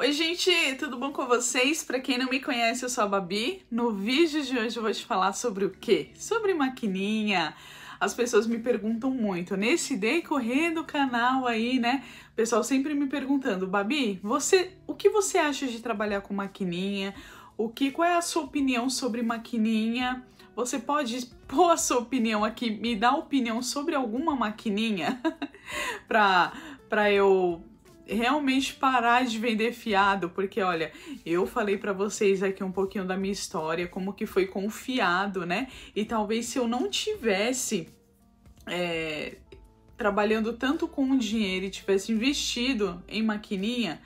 Oi, gente, tudo bom com vocês? Para quem não me conhece, eu sou a Babi. No vídeo de hoje eu vou te falar sobre o quê? Sobre maquininha. As pessoas me perguntam muito. Nesse decorrer do canal aí, né? O pessoal sempre me perguntando, Babi, você, o que você acha de trabalhar com maquininha? O que, qual é a sua opinião sobre maquininha? Você pode pôr a sua opinião aqui, me dar opinião sobre alguma maquininha para para eu realmente parar de vender fiado, porque olha, eu falei para vocês aqui um pouquinho da minha história, como que foi confiado, né? E talvez se eu não tivesse é, trabalhando tanto com o dinheiro e tivesse investido em maquininha,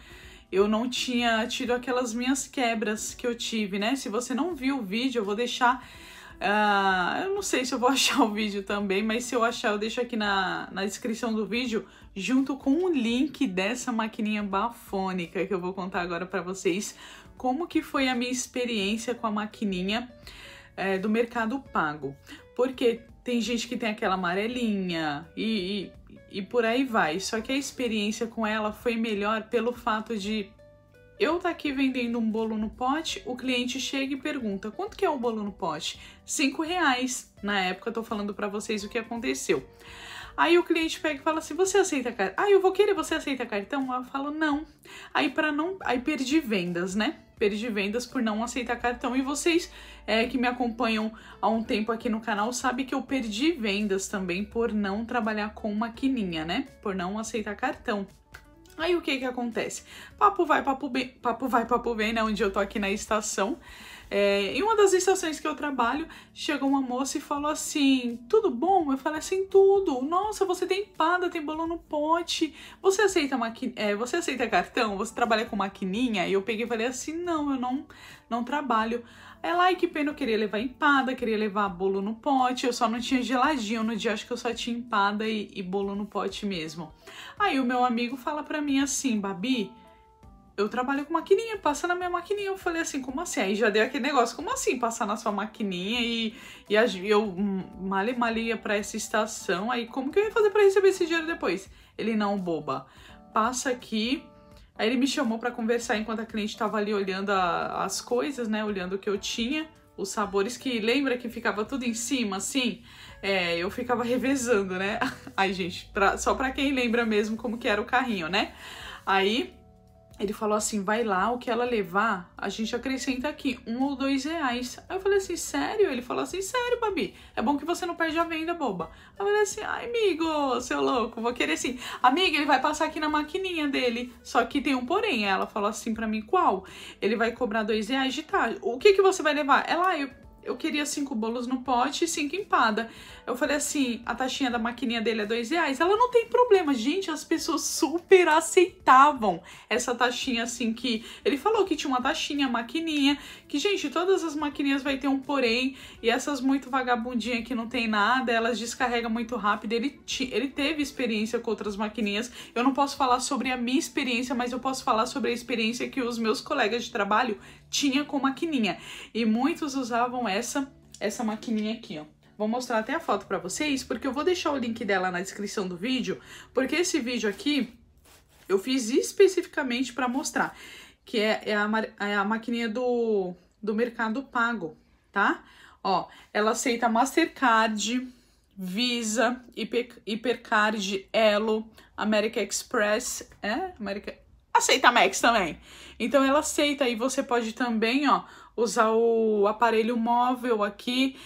eu não tinha tido aquelas minhas quebras que eu tive, né? Se você não viu o vídeo, eu vou deixar Uh, eu não sei se eu vou achar o vídeo também, mas se eu achar, eu deixo aqui na, na descrição do vídeo, junto com o link dessa maquininha bafônica que eu vou contar agora para vocês, como que foi a minha experiência com a maquininha é, do Mercado Pago. Porque tem gente que tem aquela amarelinha e, e, e por aí vai. Só que a experiência com ela foi melhor pelo fato de eu tá aqui vendendo um bolo no pote, o cliente chega e pergunta: "Quanto que é o bolo no pote?" Cinco reais. Na época eu tô falando para vocês o que aconteceu. Aí o cliente pega e fala assim: "Você aceita cartão?" Ah, eu vou querer, você aceita cartão? Eu falo: "Não". Aí para não, aí perdi vendas, né? Perdi vendas por não aceitar cartão. E vocês é, que me acompanham há um tempo aqui no canal sabem que eu perdi vendas também por não trabalhar com maquininha, né? Por não aceitar cartão. Aí o que que acontece? Papo vai, papo bem, papo vai, papo vem, né? Onde eu tô aqui na estação. É, em uma das estações que eu trabalho, chegou uma moça e falou assim: Tudo bom? Eu falei assim: Tudo. Nossa, você tem empada, tem bolo no pote. Você aceita, maqui... É, você aceita cartão? Você trabalha com maquininha? E eu peguei e falei assim: Não, eu não, não trabalho. Ela, ai que pena, eu queria levar empada, queria levar bolo no pote, eu só não tinha geladinho no dia, acho que eu só tinha empada e, e bolo no pote mesmo. Aí o meu amigo fala pra mim assim, Babi, eu trabalho com maquininha, passa na minha maquininha. Eu falei assim, como assim? Aí já deu aquele negócio, como assim passar na sua maquininha e, e eu male malia pra essa estação, aí como que eu ia fazer pra receber esse dinheiro depois? Ele, não, boba, passa aqui. Aí ele me chamou para conversar enquanto a cliente tava ali olhando a, as coisas, né, olhando o que eu tinha os sabores que lembra que ficava tudo em cima, assim? É, eu ficava revezando, né? Ai, gente, pra, só pra quem lembra mesmo como que era o carrinho, né? Aí ele falou assim: vai lá, o que ela levar, a gente acrescenta aqui um ou dois reais. Aí eu falei assim: sério? Ele falou assim: sério, Babi, é bom que você não perde a venda, boba. Aí eu falei assim: ai, amigo, seu louco, vou querer assim. Amiga, ele vai passar aqui na maquininha dele. Só que tem um porém. Ela falou assim pra mim: qual? Ele vai cobrar dois reais de taxa. O que, que você vai levar? Ela, ah, eu eu queria cinco bolos no pote e cinco empada. Eu falei assim, a taxinha da maquininha dele é dois reais. Ela não tem problema, gente. As pessoas super aceitavam essa taxinha assim que ele falou que tinha uma taxinha, maquininha, que gente todas as maquininhas vai ter um porém e essas muito vagabundinha que não tem nada, elas descarregam muito rápido. Ele ele teve experiência com outras maquininhas. Eu não posso falar sobre a minha experiência, mas eu posso falar sobre a experiência que os meus colegas de trabalho tinha com maquininha. E muitos usavam essa, essa maquininha aqui, ó. Vou mostrar até a foto para vocês, porque eu vou deixar o link dela na descrição do vídeo, porque esse vídeo aqui eu fiz especificamente para mostrar, que é, é, a, é a maquininha do, do Mercado Pago, tá? Ó, ela aceita Mastercard, Visa, Hiper, Hipercard, Elo, American Express, é? America, aceita Max também. Então ela aceita e você pode também, ó, usar o aparelho móvel aqui.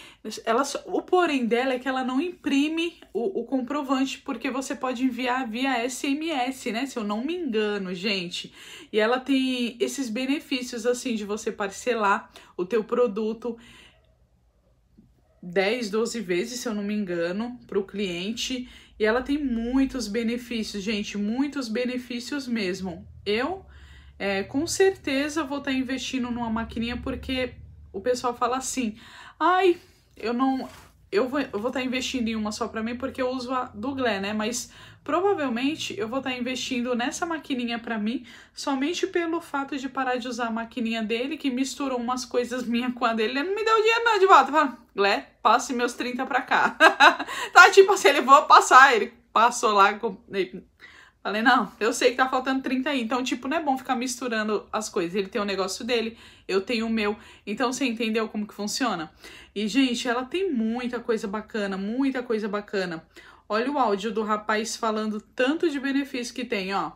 Ela, o porém dela é que ela não imprime o, o comprovante, porque você pode enviar via SMS, né? Se eu não me engano, gente. E ela tem esses benefícios, assim, de você parcelar o teu produto 10, 12 vezes, se eu não me engano, para o cliente e ela tem muitos benefícios, gente, muitos benefícios mesmo. Eu, é, com certeza, vou estar tá investindo numa maquininha porque o pessoal fala assim: ai, eu não. Eu vou estar tá investindo em uma só para mim porque eu uso a do Glé, né? Mas Provavelmente eu vou estar investindo nessa maquininha para mim somente pelo fato de parar de usar a maquininha dele, que misturou umas coisas minhas com a dele. Ele não me deu dinheiro não de volta. Fala, Glé, passe meus 30 pra cá. tá tipo assim, ele vou passar. Ele passou lá com. Falei, não, eu sei que tá faltando 30 aí. Então, tipo, não é bom ficar misturando as coisas. Ele tem o um negócio dele, eu tenho o meu. Então, você entendeu como que funciona? E, gente, ela tem muita coisa bacana, muita coisa bacana. Olha o áudio do rapaz falando tanto de benefício que tem, ó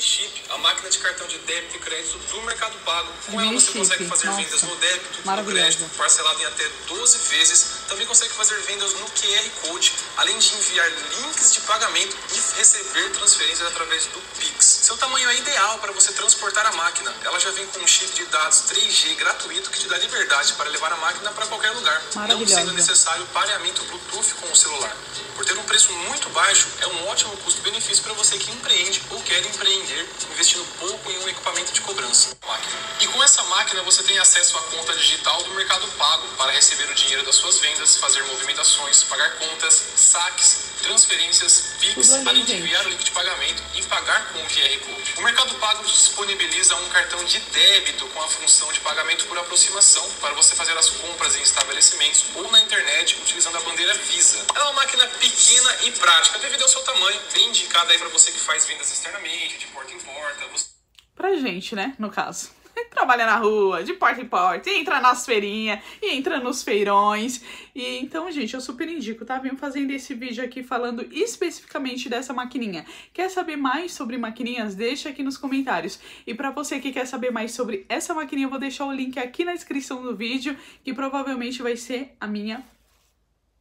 chip a máquina de cartão de débito e crédito do Mercado Pago. Com ela você consegue fazer Nossa. vendas no débito, no crédito, parcelado em até 12 vezes. Também consegue fazer vendas no QR Code, além de enviar links de pagamento e receber transferências através do Pix. Seu tamanho é ideal para você transportar a máquina. Ela já vem com um chip de dados 3G gratuito que te dá liberdade para levar a máquina para qualquer lugar, não sendo necessário pareamento Bluetooth com o celular. Por ter um preço muito baixo, é um ótimo custo-benefício para você que empreende ou quer empreender investindo pouco em um equipamento de cobrança. E com essa máquina você tem acesso à conta digital do Mercado Pago para receber o dinheiro das suas vendas, fazer movimentações, pagar contas, saques, transferências, PIX, além de enviar o link de pagamento e pagar com o QR Code. O Mercado Pago disponibiliza um cartão de débito com a função de pagamento por aproximação para você fazer as compras em estabelecimentos ou na internet utilizando a bandeira Visa. Ela é uma máquina pequena e prática devido ao seu tamanho, bem indicada aí para você que faz vendas externamente, tipo porta em porta. Você... Pra gente, né? No caso. Trabalha na rua, de porta em porta, entra nas feirinhas, entra nos feirões. E então, gente, eu super indico, tá? Vim fazendo esse vídeo aqui falando especificamente dessa maquininha. Quer saber mais sobre maquininhas? Deixa aqui nos comentários. E pra você que quer saber mais sobre essa maquininha, eu vou deixar o link aqui na descrição do vídeo, que provavelmente vai ser a minha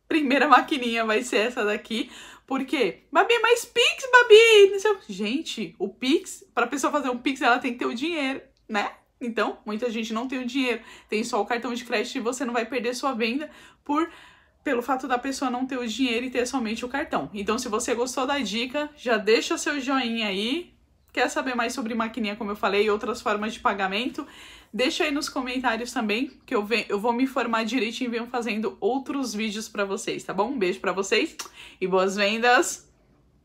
primeira maquininha vai ser essa daqui. Por quê? Babi, mais Pix, Babi! Gente, o Pix, para a pessoa fazer um Pix, ela tem que ter o dinheiro, né? Então, muita gente não tem o dinheiro, tem só o cartão de crédito e você não vai perder sua venda por pelo fato da pessoa não ter o dinheiro e ter somente o cartão. Então, se você gostou da dica, já deixa seu joinha aí, Quer saber mais sobre maquininha, como eu falei, e outras formas de pagamento? Deixa aí nos comentários também, que eu, venho, eu vou me informar direitinho e venho fazendo outros vídeos para vocês, tá bom? Um beijo para vocês e boas vendas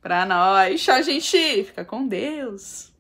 para nós. Tchau, gente! Fica com Deus!